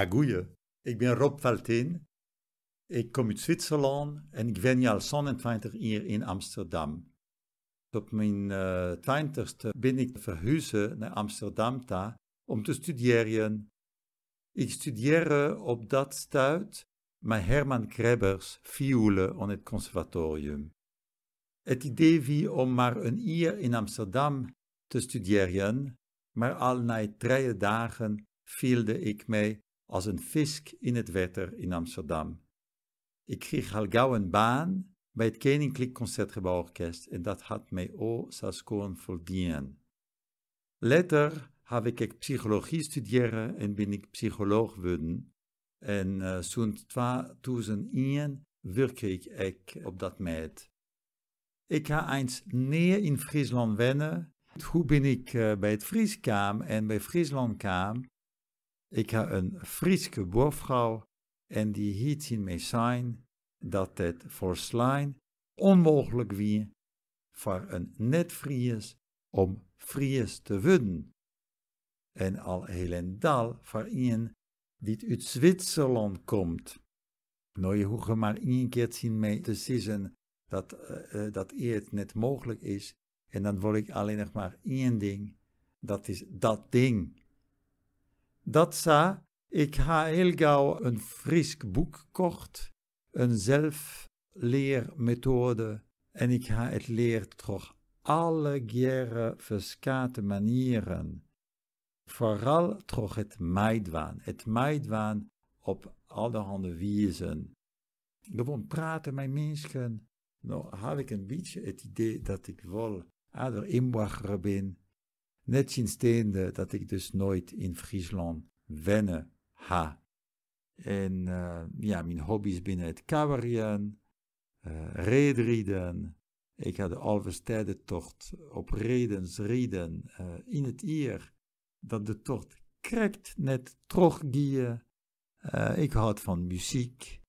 Agoeie. Ah, ik ben Rob Valteen. Ik kom uit Zwitserland en ik ben al 22 jaar in Amsterdam. Op mijn eh, twintigste uh, ben ik verhuisd naar Amsterdam ta, om te studeren. Ik studeerde eh, op dat stuit met Herman Krebbers viool aan het conservatorium. Het idee wie om maar een jaar in Amsterdam te studeren, maar al na drie dagen vielde ik mij als een visk in het wetter in Amsterdam. Ik kreeg al gauw een baan bij het Koninklijk Concertgebouworkest en dat had mij o oh, Saskoorn voldien. Later heb ik psychologie studeren en ben ik psycholoog geworden. En uh, sinds 2001 werkte ik op dat meid. Ik ga eens neer in Friesland wennen. Hoe ben ik eh, bij het Fries en bij Friesland kwam. Ik heb een Frieske boervrouw en die hiet in mij zijn dat het voor Slijn onmogelijk wie voor een net-Fries om Fries te worden. En al dal voor een die uit Zwitserland komt. Nou, je hoeft maar één keer zien mee te zissen dat, eh, eh, dat het net mogelijk is. En dan wil ik alleen nog maar één ding. Dat is dat ding. Dat sa, ik ga heel gauw een frisk boek kocht, een zelfleermethode en ik ga het leren toch alle gere verschillende manieren. Vooral toch het meidwaan. Het meidwaan op allerhande wijzen. Gewoon praten met mensen. Nou heb ik een beetje het idee dat ik wel aardig inwachter ben net sindsdien dat ik dus nooit in Friesland wennen ha. En uh, ja, mijn hobby's binnen het kabarien, uh, eh, reedrieden. Ik had de Alverstijdentocht op redensrieden uh, eh, in het eer Dat de tocht krekt net trochgieën. Uh, ik houd van muziek.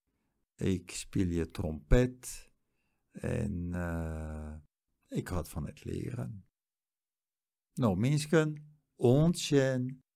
Ik speel je trompet. En ik houd van het leren no, Minsken, Onchen,